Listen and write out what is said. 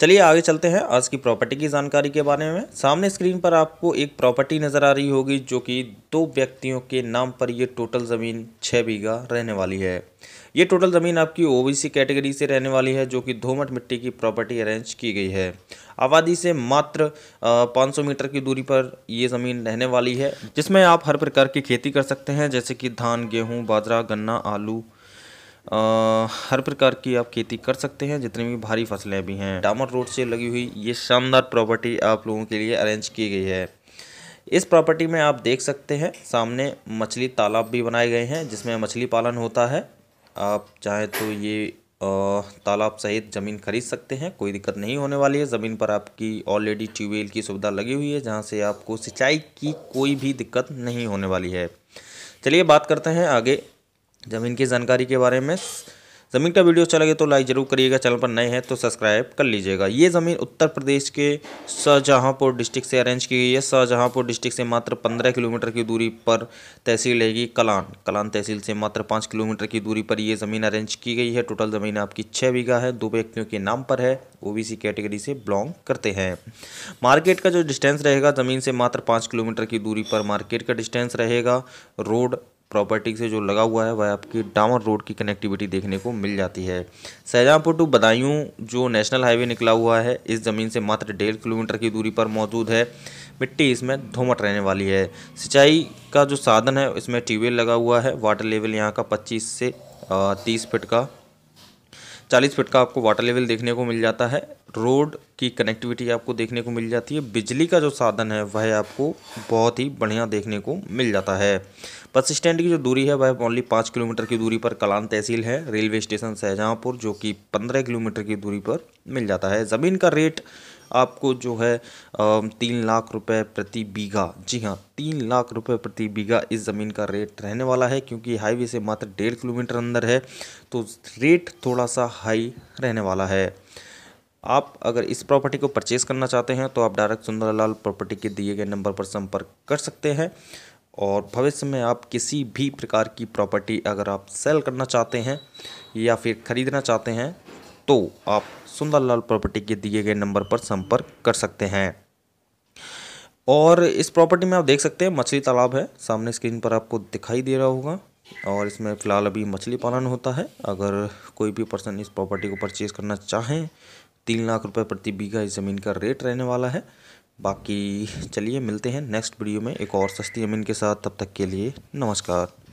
चलिए आगे चलते हैं आज की प्रॉपर्टी की जानकारी के बारे में सामने स्क्रीन पर आपको एक प्रॉपर्टी नज़र आ रही होगी जो कि दो व्यक्तियों के नाम पर ये टोटल ज़मीन छः बीघा रहने वाली है ये टोटल ज़मीन आपकी ओबीसी कैटेगरी से रहने वाली है जो कि धोमट मिट्टी की प्रॉपर्टी अरेंज की गई है आबादी से मात्र 500 मीटर की दूरी पर ये ज़मीन रहने वाली है जिसमें आप हर प्रकार की खेती कर सकते हैं जैसे कि धान गेहूँ बाजरा गन्ना आलू हर प्रकार की आप खेती कर सकते हैं जितनी भी भारी फसलें भी हैं डामर रोड से लगी हुई ये शानदार प्रॉपर्टी आप लोगों के लिए अरेंज की गई है इस प्रॉपर्टी में आप देख सकते हैं सामने मछली तालाब भी बनाए गए हैं जिसमें मछली पालन होता है आप चाहें तो ये तालाब सहित ज़मीन खरीद सकते हैं कोई दिक्कत नहीं होने वाली है ज़मीन पर आपकी ऑलरेडी ट्यूबवेल की सुविधा लगी हुई है जहाँ से आपको सिंचाई की कोई भी दिक्कत नहीं होने वाली है चलिए बात करते हैं आगे ज़मीन की जानकारी के बारे में ज़मीन का वीडियो अच्छा लगे तो लाइक ज़रूर करिएगा चैनल पर नए हैं तो सब्सक्राइब कर लीजिएगा ये ज़मीन उत्तर प्रदेश के शाहजहाँपुर डिस्ट्रिक्ट से अरेंज की गई है शाहजहाँपुर डिस्ट्रिक्ट से मात्र पंद्रह किलोमीटर की दूरी पर तहसील रहेगी कलान कलान तहसील से मात्र पाँच किलोमीटर की दूरी पर यह ज़मीन अरेंज की गई है टोटल ज़मीन आपकी छः बीघा है दो व्यक्तियों के नाम पर है ओ कैटेगरी से बिलोंग करते हैं मार्केट का जो डिस्टेंस रहेगा ज़मीन से मात्र पाँच किलोमीटर की दूरी पर मार्केट का डिस्टेंस रहेगा रोड प्रॉपर्टी से जो लगा हुआ है वह आपकी डामर रोड की कनेक्टिविटी देखने को मिल जाती है शाहजहाँपुर टू बदायूं जो नेशनल हाईवे निकला हुआ है इस ज़मीन से मात्र डेढ़ किलोमीटर की दूरी पर मौजूद है मिट्टी इसमें धोमट रहने वाली है सिंचाई का जो साधन है इसमें ट्यूबवेल लगा हुआ है वाटर लेवल यहाँ का पच्चीस से तीस फिट का चालीस फिट का आपको वाटर लेवल देखने को मिल जाता है रोड की कनेक्टिविटी आपको देखने को मिल जाती है बिजली का जो साधन है वह आपको बहुत ही बढ़िया देखने को मिल जाता है बस स्टैंड की जो दूरी है वह ओनली पाँच किलोमीटर की दूरी पर कलान तहसील है रेलवे स्टेशन शाहजहाँपुर जो कि पंद्रह किलोमीटर की दूरी पर मिल जाता है ज़मीन का रेट आपको जो है तीन लाख रुपए प्रति बीघा जी हाँ तीन लाख रुपए प्रति बीघा इस ज़मीन का रेट रहने वाला है क्योंकि हाईवे से मात्र डेढ़ किलोमीटर अंदर है तो रेट थोड़ा सा हाई रहने वाला है आप अगर इस प्रॉपर्टी को परचेज़ करना चाहते हैं तो आप डायरेक्ट सुंदरलाल प्रॉपर्टी के दिए गए नंबर पर संपर्क कर सकते हैं और भविष्य में आप किसी भी प्रकार की प्रॉपर्टी अगर आप सेल करना चाहते हैं या फिर ख़रीदना चाहते हैं तो आप सुंदरलाल प्रॉपर्टी के दिए गए नंबर पर संपर्क कर सकते हैं और इस प्रॉपर्टी में आप देख सकते हैं मछली तालाब है सामने स्क्रीन पर आपको दिखाई दे रहा होगा और इसमें फ़िलहाल अभी मछली पालन होता है अगर कोई भी पर्सन इस प्रॉपर्टी को परचेज़ करना चाहें तीन लाख रुपए प्रति बीघा इस ज़मीन का रेट रहने वाला है बाकी चलिए मिलते हैं नेक्स्ट वीडियो में एक और सस्ती ज़मीन के साथ तब तक के लिए नमस्कार